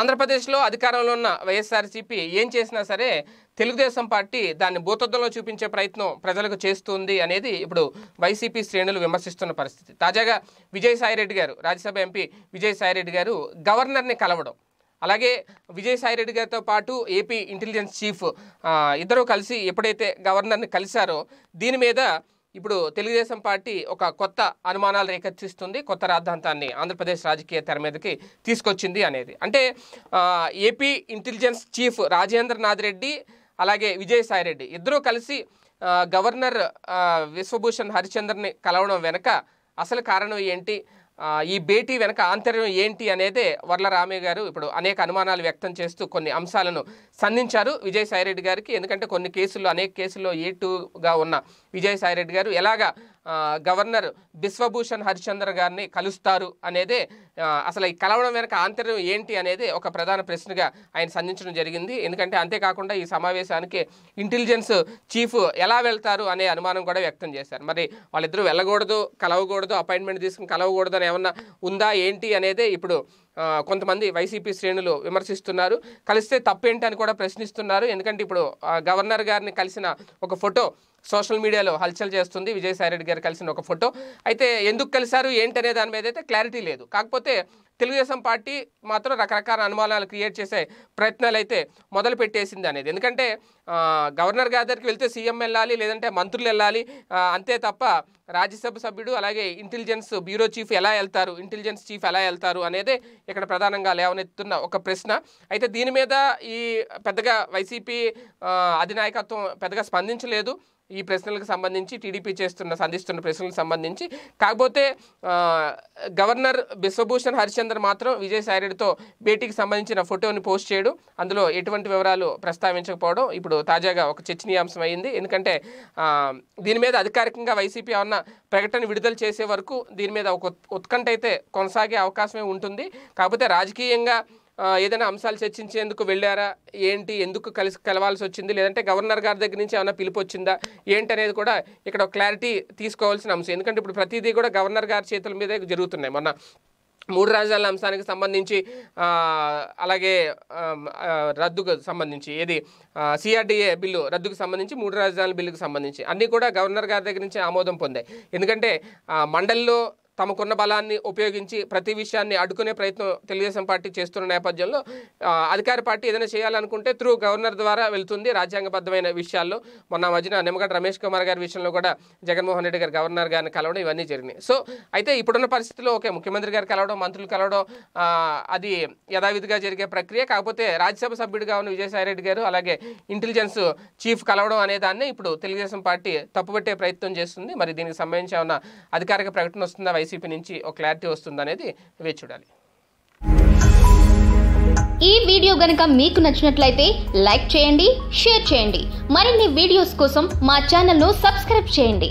ఆంధ్రప్రదేశ్లో అధికారంలో ఉన్న వైఎస్ఆర్సీపీ ఏం చేసినా సరే తెలుగుదేశం పార్టీ దాన్ని భూతద్దంలో చూపించే ప్రయత్నం ప్రజలకు చేస్తుంది అనేది ఇప్పుడు వైసీపీ శ్రేణులు విమర్శిస్తున్న పరిస్థితి తాజాగా విజయసాయిరెడ్డి గారు రాజ్యసభ ఎంపీ విజయసాయిరెడ్డి గారు గవర్నర్ని కలవడం అలాగే విజయసాయిరెడ్డి గారితో పాటు ఏపీ ఇంటెలిజెన్స్ చీఫ్ ఇద్దరూ కలిసి ఎప్పుడైతే గవర్నర్ని కలిశారో దీని మీద ఇప్పుడు తెలుగుదేశం పార్టీ ఒక కొత్త అనుమానాలు రేకెత్తిస్తుంది కొత్త రాద్ధాంతాన్ని ఆంధ్రప్రదేశ్ రాజకీయ తెర మీదకి తీసుకొచ్చింది అనేది అంటే AP intelligence chief Rajendranath Reddy అలాగే విజయసాయి రెడ్డి ఇద్దరూ కలిసి గవర్నర్ విశ్వభూషణ్ హరిచంద్రని కలవడం వెనక అసలు కారణం ఏంటి ఈ భేటీ వెనక ఆంతర్యం ఏంటి అనేదే వర్ల రామయ్య గారు ఇప్పుడు అనేక అనుమానాలు వ్యక్తం చేస్తూ కొన్ని అంశాలను సంధించారు విజయసాయిరెడ్డి గారికి ఎందుకంటే కొన్ని కేసుల్లో అనేక కేసుల్లో ఏటుగా ఉన్న విజయసాయిరెడ్డి గారు ఎలాగా గవర్నర్ బిశ్వభూషణ్ హరిచందర్ గారిని కలుస్తారు అనేదే అసలు ఈ కలవడం వెనక ఆంతర్యం ఏంటి అనేది ఒక ప్రధాన ప్రశ్నగా ఆయన సంధించడం జరిగింది ఎందుకంటే అంతేకాకుండా ఈ సమావేశానికి ఇంటెలిజెన్స్ చీఫ్ ఎలా వెళ్తారు అనే అనుమానం కూడా వ్యక్తం చేశారు మరి వాళ్ళిద్దరూ వెళ్ళకూడదు కలవకూడదు అపాయింట్మెంట్ తీసుకుని కలవకూడదు అని ఏమన్నా ఉందా ఏంటి అనేది ఇప్పుడు కొంతమంది వైసీపీ శ్రేణులు విమర్శిస్తున్నారు కలిస్తే తప్పేంటి అని కూడా ప్రశ్నిస్తున్నారు ఎందుకంటే ఇప్పుడు గవర్నర్ గారిని కలిసిన ఒక ఫోటో సోషల్ మీడియాలో హల్చల్ చేస్తుంది విజయసాయిరెడ్డి గారు కలిసిన ఒక ఫోటో అయితే ఎందుకు కలిశారు ఏంటనే దాని మీద అయితే క్లారిటీ లేదు కాకపోతే తెలుగుదేశం పార్టీ మాత్రం రకరకాల అనుమానాలు క్రియేట్ చేసే ప్రయత్నాలు అయితే మొదలు పెట్టేసింది అనేది ఎందుకంటే గవర్నర్ గారికి వెళ్తే సీఎం వెళ్ళాలి లేదంటే మంత్రులు వెళ్ళాలి అంతే తప్ప రాజ్యసభ సభ్యుడు అలాగే ఇంటెలిజెన్స్ బ్యూరో చీఫ్ ఎలా వెళ్తారు ఇంటెలిజెన్స్ చీఫ్ ఎలా వెళ్తారు అనేది ఇక్కడ ప్రధానంగా లేవనెత్తున్న ఒక ప్రశ్న అయితే దీని మీద ఈ పెద్దగా వైసీపీ అధినాయకత్వం పెద్దగా స్పందించలేదు ఈ ప్రశ్నలకు సంబంధించి టీడీపీ చేస్తున్న సంధిస్తున్న ప్రశ్నలకు సంబంధించి కాకపోతే గవర్నర్ బిశ్వభూషణ్ హరిచంద్ర మాత్రం విజయసాయిరెడ్డితో భేటీకి సంబంధించిన ఫోటోని పోస్ట్ చేయడు అందులో ఎటువంటి వివరాలు ప్రస్తావించకపోవడం ఇప్పుడు తాజాగా ఒక చర్చనీయాంశం అయింది ఎందుకంటే దీని మీద అధికారికంగా వైసీపీ ఏమన్నా ప్రకటన విడుదల చేసే వరకు దీని మీద ఒక ఉత్కంఠ అయితే కొనసాగే అవకాశమే ఉంటుంది కాకపోతే రాజకీయంగా ఏదైనా అంశాలు చర్చించేందుకు వెళ్ళారా ఏంటి ఎందుకు కలిసి కలవాల్సి వచ్చింది లేదంటే గవర్నర్ గారి దగ్గర నుంచి ఏమైనా పిలుపు వచ్చిందా ఏంటి అనేది కూడా ఇక్కడ క్లారిటీ తీసుకోవాల్సిన అంశం ఎందుకంటే ఇప్పుడు ప్రతిదీ కూడా గవర్నర్ గారి చేతుల మీదే జరుగుతున్నాయి మొన్న మూడు రాజధాని అంశానికి సంబంధించి అలాగే రద్దుకు సంబంధించి ఏది సిఆర్డిఏ బిల్లు రద్దుకు సంబంధించి మూడు రాజధానుల బిల్లుకు సంబంధించి అన్నీ కూడా గవర్నర్ గారి దగ్గర నుంచి ఆమోదం పొందాయి ఎందుకంటే మండలిలో తమకున్న బలాన్ని ఉపయోగించి ప్రతి విషయాన్ని అడ్డుకునే ప్రయత్నం తెలుగుదేశం పార్టీ చేస్తున్న నేపథ్యంలో అధికార పార్టీ ఏదైనా చేయాలనుకుంటే త్రూ గవర్నర్ ద్వారా వెళ్తుంది రాజ్యాంగబద్ధమైన విషయాల్లో మొన్న మధ్యన నిమ్మగడ్డ రమేష్ కుమార్ గారి విషయంలో కూడా జగన్మోహన్ రెడ్డి గారు గవర్నర్ గారిని కలవడం ఇవన్నీ జరిగినాయి సో అయితే ఇప్పుడున్న పరిస్థితిలో ఓకే ముఖ్యమంత్రి గారు కలవడం మంత్రులు కలవడం అది యథావిధిగా జరిగే ప్రక్రియ కాకపోతే రాజ్యసభ సభ్యుడిగా ఉన్న విజయసాయిరెడ్డి గారు అలాగే ఇంటెలిజెన్స్ చీఫ్ కలవడం అనే దాన్ని ఇప్పుడు తెలుగుదేశం పార్టీ తప్పుపట్టే ప్రయత్నం చేస్తుంది మరి దీనికి సంబంధించి ఏమైనా అధికారిక ప్రకటన వస్తుందా వైసీపీ నుంచి ఒక క్లారిటీ వస్తుందనేది వేచి చూడాలి ఈ వీడియో గనక మీకు నచ్చినట్లయితే లైక్ చేయండి షేర్ చేయండి మరిన్ని వీడియోస్ కోసం మా ఛానల్ ను సబ్స్క్రైబ్ చేయండి